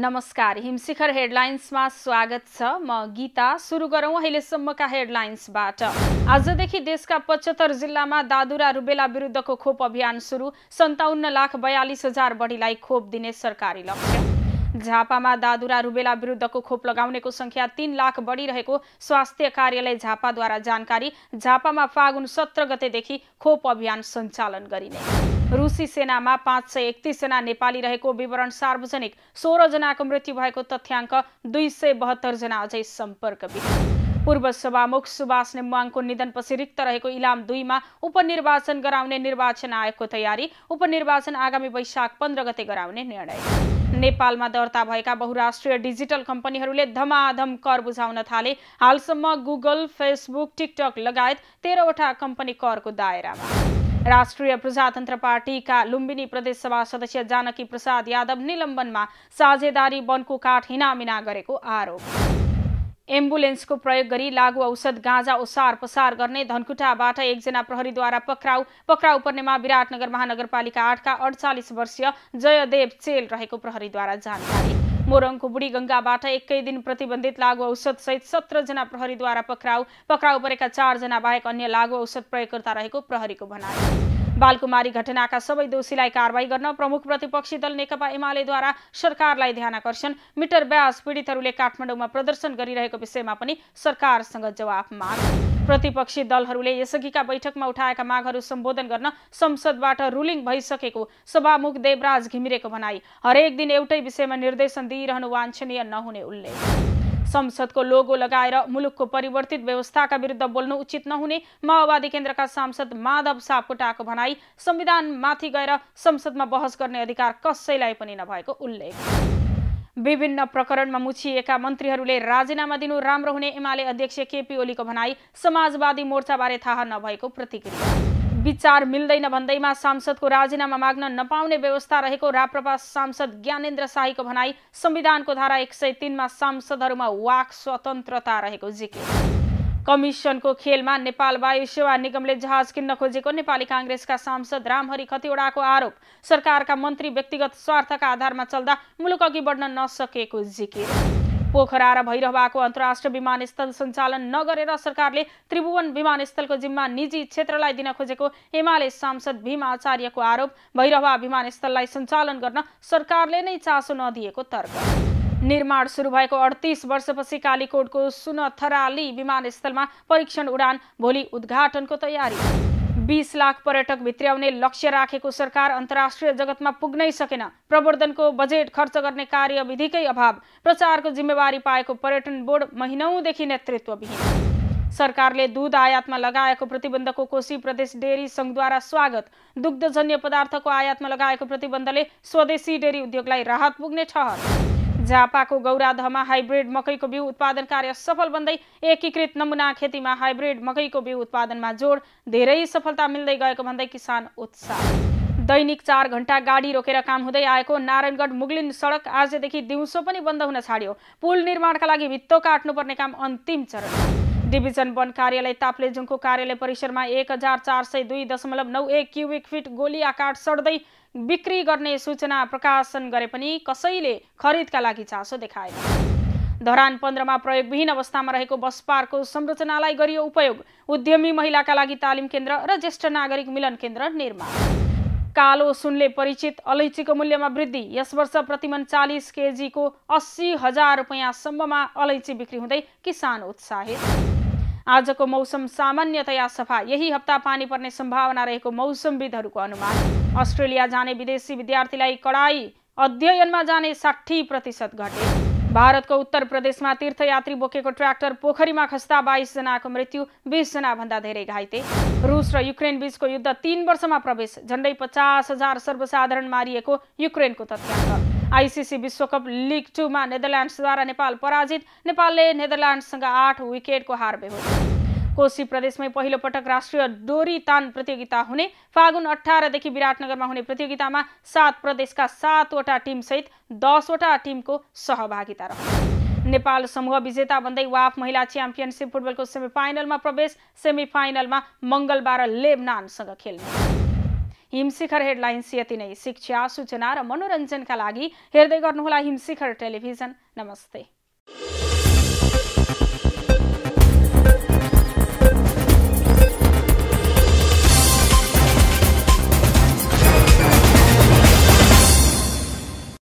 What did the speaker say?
नमस्कार हिमशिखर हेडलाइन्समा स्वागत छ म गीता सुरु गरौँ अहिलेसम्मका हेडलाइन्सबाट आजदेखि देशका पचहत्तर जिल्लामा दादुरा रुबेला विरुद्धको खोप अभियान सुरु सन्ताउन्न लाख बयालिस हजार बढीलाई खोप दिने सरकारी लक्ष्य झापामा दादुरा रुबेला विरुद्धको खोप लगाउनेको संख्या तिन लाख बढिरहेको स्वास्थ्य कार्यालय झापाद्वारा जानकारी झापामा फागुन सत्र गतेदेखि खोप अभियान सञ्चालन गरिने रुसी सेनामा पाँच सय एकतिसजना नेपाली रहेको विवरण सार्वजनिक सोह्रजनाको मृत्यु भएको तथ्याङ्क दुई सय बहत्तरजना अझै सम्पर्कविहीन पूर्व सभामुख सुभाष नेम्वाङको निधनपछि रिक्त रहेको इलाम दुईमा उपनिर्वाचन गराउने निर्वाचन आयोगको तयारी उपनिर्वाचन आगामी वैशाख पन्ध्र गते गराउने निर्णय नेपालमा दर्ता भएका बहुराष्ट्रिय डिजिटल कम्पनीहरूले धमाधम कर बुझाउन थाले हालसम्म गुगल फेसबुक टिकटक लगायत तेह्रवटा कम्पनी करको दायरामा राष्ट्रिय प्रजातन्त्र पार्टीका लुम्बिनी प्रदेश सभा सदस्य जानकी प्रसाद यादव निलम्बनमा साझेदारी वनको काठ हिनामिना गरेको आरोप एम्बुलेन्सको प्रयोग गरी लागु औषध गाँजा ओसार पसार गर्ने धनकुटाबाट एकजना प्रहरीद्वारा पक्राउ पक्राउ पर्नेमा विराटनगर महानगरपालिका आठका अडचालिस वर्षीय जयदेव चेल रहेको प्रहरीद्वारा जानकारी मोरङको बुढी गङ्गाबाट एकै दिन प्रतिबन्धित लागु औषध सहित सत्रजना प्रहरीद्वारा पक्राउ पक्राउ परेका चारजना बाहेक अन्य लागु औषध प्रयोगकर्ता रहेको प्रहरीको भनाइ बालकुमारी घटनाका सबै दोषीलाई कारवाही गर्न प्रमुख प्रतिपक्षी दल नेकपा एमालेद्वारा सरकारलाई ध्यान आकर्षण मिटर ब्याज पीडितहरूले काठमाडौँमा प्रदर्शन गरिरहेको विषयमा पनि सरकारसँग जवाफ माग प्रतिपक्षी दलहरूले यसअघिका बैठकमा उठाएका मागहरू सम्बोधन गर्न संसदबाट रुलिङ भइसकेको सभामुख देवराज घिमिरेको भनाई हरेक दिन एउटै विषयमा निर्देशन दिइरहनु वाञ्छनीय नहुने उल्लेख संसदको लोगो लगाएर मुलुकको परिवर्तित व्यवस्थाका विरुद्ध बोल्नु उचित नहुने माओवादी केन्द्रका सांसद माधव सापकोटाको भनाई संविधानमाथि गएर संसदमा बहस गर्ने अधिकार कसैलाई पनि नभएको उल्लेख विभिन्न प्रकरणमा मुछिएका मन्त्रीहरूले राजीनामा दिनु राम्रो हुने एमाले अध्यक्ष केपी ओलीको भनाई समाजवादी मोर्चाबारे थाहा नभएको प्रतिक्रिया विचार मिल्दैन भन्दैमा सांसदको राजीनामा माग्न नपाउने व्यवस्था रहेको राप्रपा सांसद ज्ञानेन्द्र शाहीको भनाई संविधानको धारा एक सय तिनमा सांसदहरूमा वाक स्वतन्त्रता रहेको जिकिर कमिसनको खेलमा नेपाल वायु सेवा निगमले जहाज किन्न खोजेको नेपाली काङ्ग्रेसका सांसद रामहरि खतिवड़ाको आरोप सरकारका मन्त्री व्यक्तिगत स्वार्थका आधारमा चल्दा मुलुक अघि बढ्न नसकेको जिकिर पोखरा र भैरवाको अन्तर्राष्ट्रिय विमानस्थल सञ्चालन नगरेर सरकारले त्रिभुवन विमानस्थलको जिम्मा निजी क्षेत्रलाई दिन खोजेको एमाले सांसद भीम आचार्यको आरोप भैरवा विमानस्थललाई सञ्चालन गर्न सरकारले नै चासो नदिएको तर्क निर्माण सुरु भएको अडतिस वर्षपछि कालीकोटको सुनथराली विमानस्थलमा परीक्षण उडान भोलि उद्घाटनको तयारी बिस लाख पर्यटक भित्र्याउने लक्ष्य राखेको सरकार अन्तर्राष्ट्रिय जगतमा पुग्नै सकेन प्रवर्धनको बजेट खर्च गर्ने कार्यविधिकै अभाव प्रचारको जिम्मेवारी पाएको पर्यटन बोर्ड महिनौदेखि नेतृत्वविहीन सरकारले दुध आयातमा लगाएको प्रतिबन्धको कोशी प्रदेश डेरी सङ्घद्वारा स्वागत दुग्धजन्य पदार्थको आयातमा लगाएको प्रतिबन्धले स्वदेशी डेरी उद्योगलाई राहत पुग्ने ठहर झापाको गौराधमा हाइब्रिड मकैको बिउ उत्पादन कार्य सफल बन्दै एकीकृत नमुना खेतीमा हाइब्रिड मकैको बिउ उत्पादनमा जोड धेरै सफलता मिल्दै गएको भन्दै किसान उत्साह दैनिक चार घण्टा गाडी रोकेर काम हुँदै आएको नारायणगढ मुगलिन सडक आजदेखि दिउँसो पनि बन्द हुन छाड्यो पुल निर्माणका लागि भित्तो काट्नुपर्ने काम अन्तिम चरण डिभिजन वन कार्यालय ताप्लेजुङको कार्यालय परिसरमा एक हजार चार सय दुई दशमलव नौ एक क्युबिक फिट गोली आकार सड्दै बिक्री गर्ने सूचना प्रकाशन गरे पनि कसैले खरिदका लागि चासो देखाए धरान पन्ध्रमा प्रयोगविहीन अवस्थामा रहेको बस पार्कको संरचनालाई गरियो उपयोग उद्यमी महिलाका लागि तालिम केन्द्र र ज्येष्ठ नागरिक मिलन केन्द्र निर्माण कालो सुनले परिचित अलैँचीको मूल्यमा वृद्धि यस वर्ष प्रतिमन चालिस केजीको अस्सी हजार रुपियाँसम्ममा अलैँची बिक्री हुँदै किसान उत्साहित आजको मौसम सामान्यतया सफा यही हप्ता पानी पर्ने सम्भावना रहेको मौसमविदहरूको अनुमान अस्ट्रेलिया जाने विदेशी विद्यार्थीलाई कडाई अध्ययनमा जाने साठी प्रतिशत घटे भारतको उत्तर प्रदेशमा तीर्थयात्री बोकेको ट्र्याक्टर पोखरीमा खस्दा बाइसजनाको मृत्यु भन्दा धेरै घाइते रुस र युक्रेन बीचको युद्ध तीन वर्षमा प्रवेश झन्डै पचास हजार सर्वसाधारण मारिएको युक्रेनको तथ्याङ्क आइसिसी विश्वकप लिग टूमा नेदरल्यान्ड्सद्वारा नेपाल पराजित नेपालले नेदरल्यान्डसँग आठ विकेटको हार बेहो कोशी प्रदेशमै पहिलो पटक राष्ट्रिय डोरी तान प्रतियोगिता हुने फागुन अठारदेखि विराटनगरमा हुने प्रतियोगितामा सात प्रदेशका सातवटा टिमसहित दसवटा टिमको सहभागिता रह्यो नेपाल समूह विजेता बन्दै वाफ महिला च्याम्पियनसिप फुटबलको सेमिफाइनलमा प्रवेश सेमिफाइनलमा मङ्गलबार लेबनानसँग खेल्ने हिमशिखर हेडलाइन्स यति नै शिक्षा सूचना र मनोरञ्जनका लागि हेर्दै गर्नुहोला हिमशिखर टेलिभिजन नमस्ते